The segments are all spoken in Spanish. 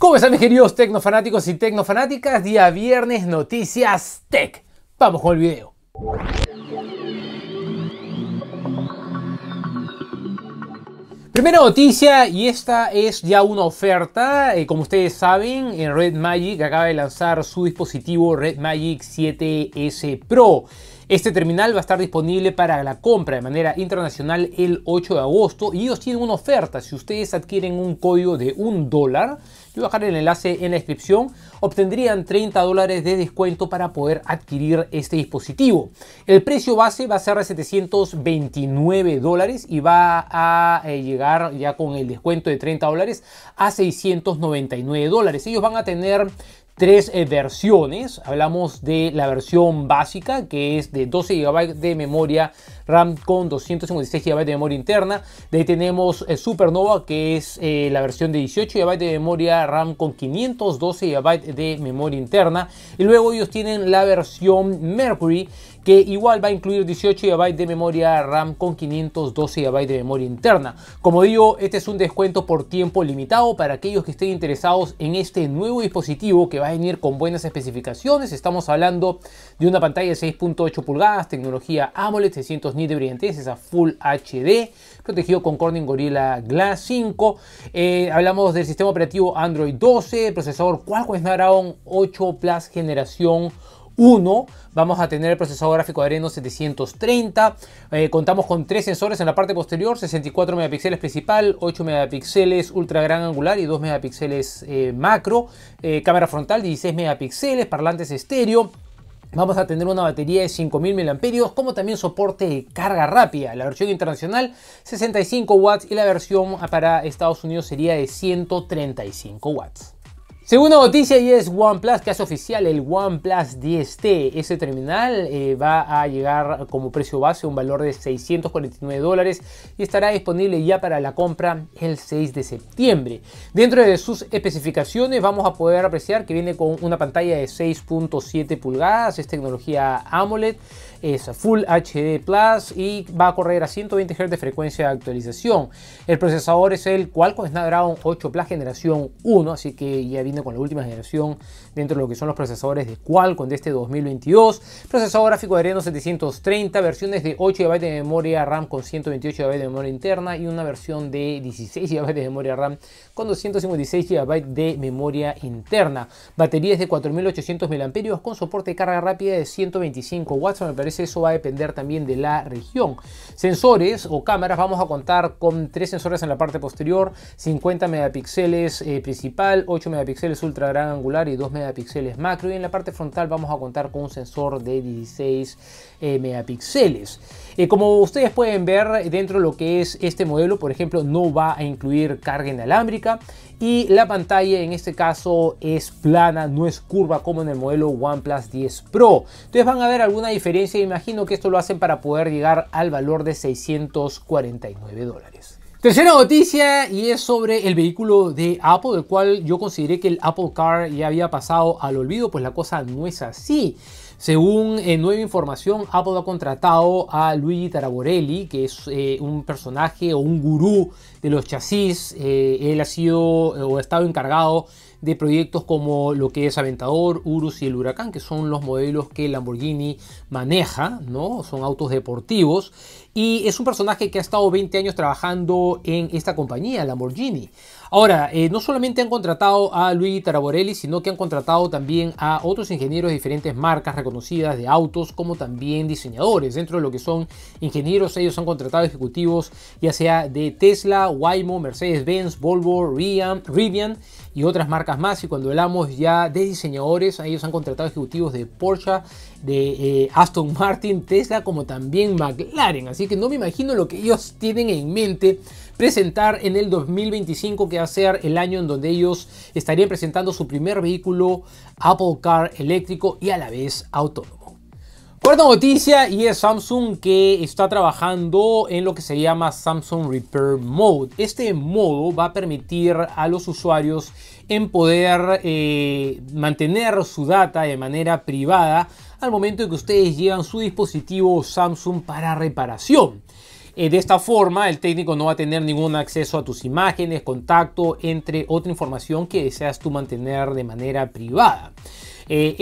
¿Cómo están mis queridos tecnofanáticos y tecnofanáticas? Día viernes, noticias tech. Vamos con el video. Primera noticia, y esta es ya una oferta. Eh, como ustedes saben, en Red Magic acaba de lanzar su dispositivo Red Magic 7S Pro. Este terminal va a estar disponible para la compra de manera internacional el 8 de agosto y ellos tienen una oferta. Si ustedes adquieren un código de un dólar, yo voy a dejar el enlace en la descripción. Obtendrían 30 dólares de descuento para poder adquirir este dispositivo. El precio base va a ser de 729 dólares y va a eh, llegar ya con el descuento de 30 dólares a 699 dólares. Ellos van a tener tres eh, versiones. Hablamos de la versión básica que es de 12 GB de memoria RAM con 256 GB de memoria interna. De ahí tenemos el eh, Supernova, que es eh, la versión de 18 GB de memoria RAM con 512 GB de memoria interna. Y luego ellos tienen la versión Mercury, que igual va a incluir 18 GB de memoria RAM con 512 GB de memoria interna. Como digo, este es un descuento por tiempo limitado para aquellos que estén interesados en este nuevo dispositivo que va a venir con buenas especificaciones. Estamos hablando de una pantalla de 6.8 pulgadas, tecnología AMOLED 600 ni de a Full HD, protegido con Corning Gorilla Glass 5. Eh, hablamos del sistema operativo Android 12, procesador Qualcomm Snapdragon 8 Plus generación 1, vamos a tener el procesador gráfico Adreno 730, eh, contamos con tres sensores en la parte posterior, 64 megapíxeles principal, 8 megapíxeles ultra gran angular y 2 megapíxeles eh, macro, cámara frontal 16 megapíxeles, parlantes estéreo, Vamos a tener una batería de 5.000 mAh como también soporte de carga rápida. La versión internacional 65 watts y la versión para Estados Unidos sería de 135 watts. Segunda noticia y es OnePlus que hace oficial el OnePlus 10T. este terminal eh, va a llegar como precio base un valor de 649 dólares y estará disponible ya para la compra el 6 de septiembre. Dentro de sus especificaciones vamos a poder apreciar que viene con una pantalla de 6.7 pulgadas, es tecnología AMOLED es Full HD Plus y va a correr a 120 Hz de frecuencia de actualización. El procesador es el Qualcomm Snapdragon 8 Plus generación 1, así que ya viene con la última generación dentro de lo que son los procesadores de Qualcomm de este 2022. Procesador gráfico Adreno 730, versiones de 8 GB de memoria RAM con 128 GB de memoria interna y una versión de 16 GB de memoria RAM con 256 GB de memoria interna. Baterías de 4800 mAh con soporte de carga rápida de 125 watts, me parece eso va a depender también de la región. Sensores o cámaras, vamos a contar con tres sensores en la parte posterior, 50 megapíxeles eh, principal, 8 megapíxeles ultra gran angular y 2 megapíxeles macro. Y en la parte frontal vamos a contar con un sensor de 16 eh, megapíxeles. Eh, como ustedes pueden ver, dentro de lo que es este modelo, por ejemplo, no va a incluir carga inalámbrica y la pantalla en este caso es plana, no es curva como en el modelo OnePlus 10 Pro. Entonces van a ver alguna diferencia imagino que esto lo hacen para poder llegar al valor de 649 dólares. Tercera noticia y es sobre el vehículo de Apple, del cual yo consideré que el Apple Car ya había pasado al olvido, pues la cosa no es así. Según eh, nueva información, Apple ha contratado a Luigi Taraborelli, que es eh, un personaje o un gurú de los chasis. Eh, él ha sido o ha estado encargado de proyectos como lo que es Aventador, Urus y el Huracán, que son los modelos que Lamborghini maneja, ¿no? Son autos deportivos. Y es un personaje que ha estado 20 años trabajando en esta compañía, Lamborghini. Ahora, eh, no solamente han contratado a Luigi Taraborelli, sino que han contratado también a otros ingenieros de diferentes marcas reconocidas de autos, como también diseñadores. Dentro de lo que son ingenieros, ellos han contratado ejecutivos ya sea de Tesla, Waymo, Mercedes-Benz, Volvo, Rian, Rivian y otras marcas más. Y cuando hablamos ya de diseñadores, ellos han contratado ejecutivos de Porsche, de eh, Aston Martin, Tesla, como también McLaren. Así que no me imagino lo que ellos tienen en mente presentar en el 2025, que va a ser el año en donde ellos estarían presentando su primer vehículo Apple Car eléctrico y a la vez autónomo. Cuarta noticia y es Samsung que está trabajando en lo que se llama Samsung Repair Mode. Este modo va a permitir a los usuarios en poder eh, mantener su data de manera privada al momento en que ustedes llevan su dispositivo Samsung para reparación. Eh, de esta forma, el técnico no va a tener ningún acceso a tus imágenes, contacto, entre otra información que deseas tú mantener de manera privada. Eh,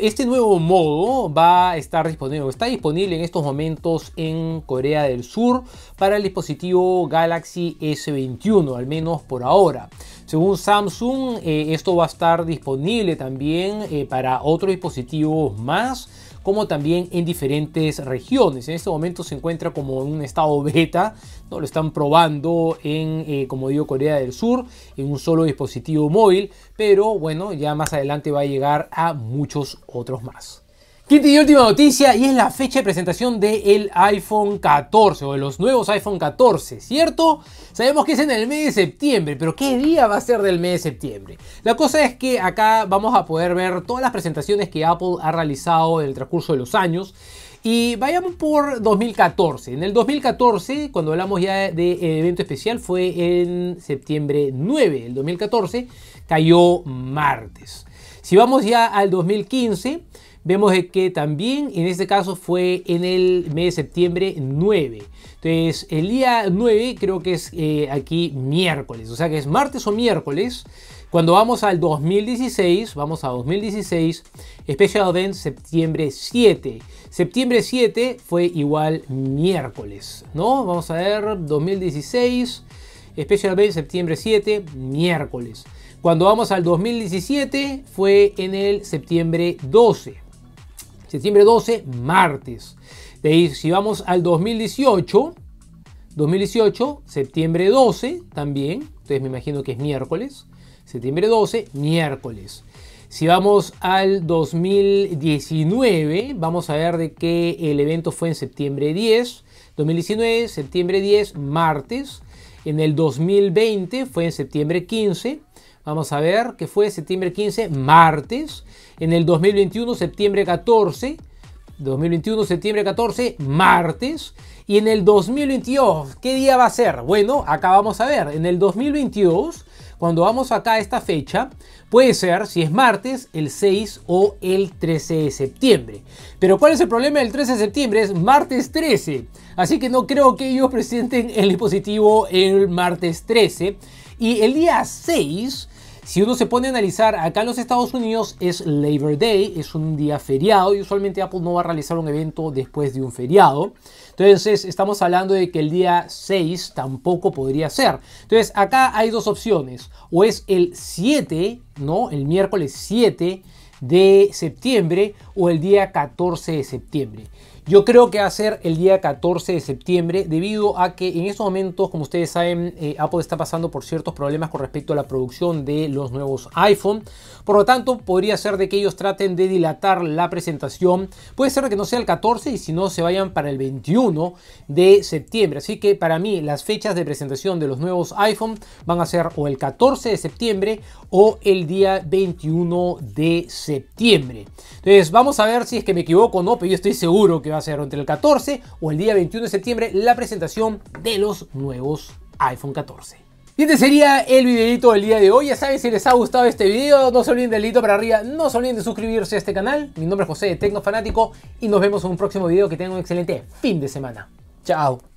este nuevo modo va a estar disponible, está disponible en estos momentos en Corea del Sur para el dispositivo Galaxy S21, al menos por ahora. Según Samsung, eh, esto va a estar disponible también para otros dispositivos más como también en diferentes regiones. En este momento se encuentra como en un estado beta, lo están probando en, eh, como digo, Corea del Sur, en un solo dispositivo móvil, pero bueno, ya más adelante va a llegar a muchos otros más. Quinta y última noticia y es la fecha de presentación del iPhone 14 o de los nuevos iPhone 14, ¿cierto? Sabemos que es en el mes de septiembre, pero ¿qué día va a ser del mes de septiembre? La cosa es que acá vamos a poder ver todas las presentaciones que Apple ha realizado en el transcurso de los años. Y vayamos por 2014. En el 2014, cuando hablamos ya de evento especial, fue en septiembre 9 del 2014, cayó martes. Si vamos ya al 2015, vemos que también en este caso fue en el mes de septiembre 9. Entonces, el día 9 creo que es eh, aquí miércoles, o sea que es martes o miércoles. Cuando vamos al 2016, vamos a 2016, Special Event septiembre 7. Septiembre 7 fue igual miércoles, ¿no? Vamos a ver 2016, Special Event septiembre 7, miércoles. Cuando vamos al 2017 fue en el septiembre 12. Septiembre 12, martes. De si vamos al 2018, 2018, septiembre 12 también. Entonces me imagino que es miércoles. Septiembre 12, miércoles. Si vamos al 2019, vamos a ver de que el evento fue en septiembre 10. 2019, septiembre 10, martes. En el 2020 fue en septiembre 15. Vamos a ver, que fue septiembre 15, martes. En el 2021, septiembre 14. 2021, septiembre 14, martes. Y en el 2022, ¿qué día va a ser? Bueno, acá vamos a ver. En el 2022, cuando vamos acá a esta fecha, puede ser, si es martes, el 6 o el 13 de septiembre. Pero ¿cuál es el problema del 13 de septiembre? Es martes 13. Así que no creo que ellos presenten el dispositivo el martes 13. Y el día 6 si uno se pone a analizar, acá en los Estados Unidos es Labor Day, es un día feriado y usualmente Apple no va a realizar un evento después de un feriado. Entonces estamos hablando de que el día 6 tampoco podría ser. Entonces acá hay dos opciones, o es el 7, ¿no? El miércoles 7 de septiembre o el día 14 de septiembre. Yo creo que va a ser el día 14 de septiembre, debido a que en estos momentos, como ustedes saben, eh, Apple está pasando por ciertos problemas con respecto a la producción de los nuevos iPhone. Por lo tanto, podría ser de que ellos traten de dilatar la presentación. Puede ser de que no sea el 14 y si no, se vayan para el 21 de septiembre. Así que para mí, las fechas de presentación de los nuevos iPhone van a ser o el 14 de septiembre o el día 21 de septiembre. Entonces, vamos a ver si es que me equivoco o no, pero yo estoy seguro que va va a ser entre el 14 o el día 21 de septiembre la presentación de los nuevos iPhone 14. Y este sería el videito del día de hoy. Ya saben, si les ha gustado este video, no se olviden del dedito para arriba, no se olviden de suscribirse a este canal. Mi nombre es José de Tecno Fanático y nos vemos en un próximo video. Que tengan un excelente fin de semana. Chao.